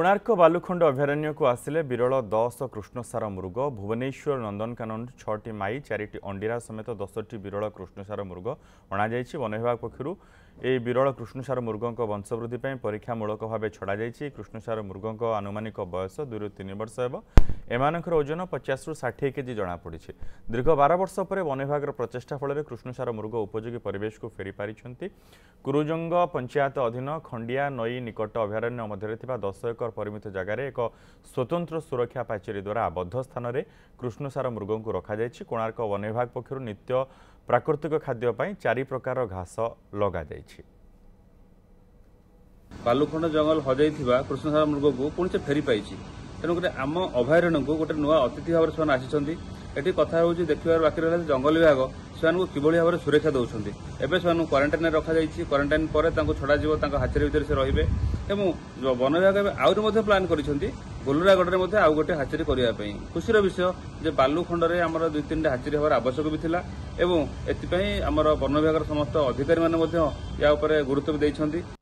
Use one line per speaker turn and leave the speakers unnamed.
କୋଣାର୍କ ବାଲୁଖଣ୍ଡ ଅଭୟାରଣ୍ୟକୁ ଆସିଲେ ବିରଳ ଦଶ କୃଷ୍ଣସାର ମୃଗ ଭୁବନେଶ୍ୱର ନନ୍ଦନକାନନ ଛଅଟି ମାଇ ଚାରିଟି ଅଣ୍ଡିରା ସମେତ ଦଶଟି ବିରଳ କୃଷ୍ଣସାର ମୃଗ ଅଣାଯାଇଛି ବନ ବିଭାଗ ପକ୍ଷରୁ ଏହି ବିରଳ କୃଷ୍ଣସାର ମୃଗଙ୍କ ବଂଶବୃଦ୍ଧି ପାଇଁ ପରୀକ୍ଷାମୂଳକ ଭାବେ ଛଡ଼ାଯାଇଛି କୃଷ୍ଣସାର ମୃଗଙ୍କ ଆନୁମାନିକ ବୟସ ଦୁଇରୁ ତିନି ବର୍ଷ ହେବ ଏମାନଙ୍କର ଓଜନ ପଚାଶରୁ ଷାଠିଏ କେଜି ଜଣାପଡ଼ିଛି ଦୀର୍ଘ ବାର ବର୍ଷ ପରେ ବନ ବିଭାଗର ପ୍ରଚେଷ୍ଟା ଫଳରେ କୃଷ୍ଣସାର ମୃଗ ଉପଯୋଗୀ ପରିବେଶକୁ ଫେରିପାରିଛନ୍ତି କୁରୁଜଙ୍ଗ ପଞ୍ଚାୟତ ଅଧୀନ ଖଣ୍ଡିଆ ନଈ ନିକଟ ଅଭୟାରଣ୍ୟ ମଧ୍ୟରେ ଥିବା ଦଶ ଏକର ପରିମିତ ଜାଗାରେ ଏକ ସ୍ୱତନ୍ତ୍ର ସୁରକ୍ଷା ପାଚେରୀ ଦ୍ୱାରା ଆବଦ୍ଧ ସ୍ଥାନରେ କୃଷ୍ଣସାର ମୃଗଙ୍କୁ ରଖାଯାଇଛି କୋଣାର୍କ ବନ ବିଭାଗ ପକ୍ଷରୁ ନିତ୍ୟ ପ୍ରାକୃତିକ ଖାଦ୍ୟ ପାଇଁ ଚାରି ପ୍ରକାର ଘାସ ଲଗାଯାଇଛି
ବାଲୁଖଣ୍ଡ ଜଙ୍ଗଲ ହଜାଇଥିବା କୃଷ୍ଣସାର ମୃଗକୁ ପୁଣି ସେ ଫେରି ପାଇଛି ତେଣୁକରି ଆମ ଅଭୟାରଣ୍ୟକୁ ଗୋଟେ ନୂଆ ଅତିଥି ଭାବରେ ସେମାନେ ଆସିଛନ୍ତି ଏଠି କଥା ହେଉଛି ଦେଖିବାର ବାକି ରହିଲା ଜଙ୍ଗଲ ବିଭାଗ ସେମାନଙ୍କୁ କିଭଳି ଭାବରେ ସୁରକ୍ଷା ଦେଉଛନ୍ତି ଏବେ ସେମାନଙ୍କୁ କ୍ୱାରେଣ୍ଟାଇନ୍ରେ ରଖାଯାଇଛି କ୍ୱାରେଣ୍ଟାଇନ୍ ପରେ ତାଙ୍କୁ ଛଡ଼ାଯିବ ତାଙ୍କ ହାତୀରେ ଭିତରେ ସେ ରହିବେ ଏବଂ ବନ ବିଭାଗ ଏବେ ଆହୁରି ମଧ୍ୟ ପ୍ଲାନ୍ କରିଛନ୍ତି ଗୋଲୁରାଗଡ଼ରେ ମଧ୍ୟ ଆଉ ଗୋଟେ ହାଚେରୀ କରିବା ପାଇଁ ଖୁସିର ବିଷୟ ଯେ ବାଲୁଖଣ୍ଡରେ ଆମର ଦୁଇ ତିନିଟା ହାଚେରୀ ହେବାର ଆବଶ୍ୟକ ବି ଥିଲା ଏବଂ ଏଥିପାଇଁ ଆମର ବନ ବିଭାଗର ସମସ୍ତ ଅଧିକାରୀମାନେ ମଧ୍ୟ ଏହା ଉପରେ ଗୁରୁତ୍ୱ ଦେଇଛନ୍ତି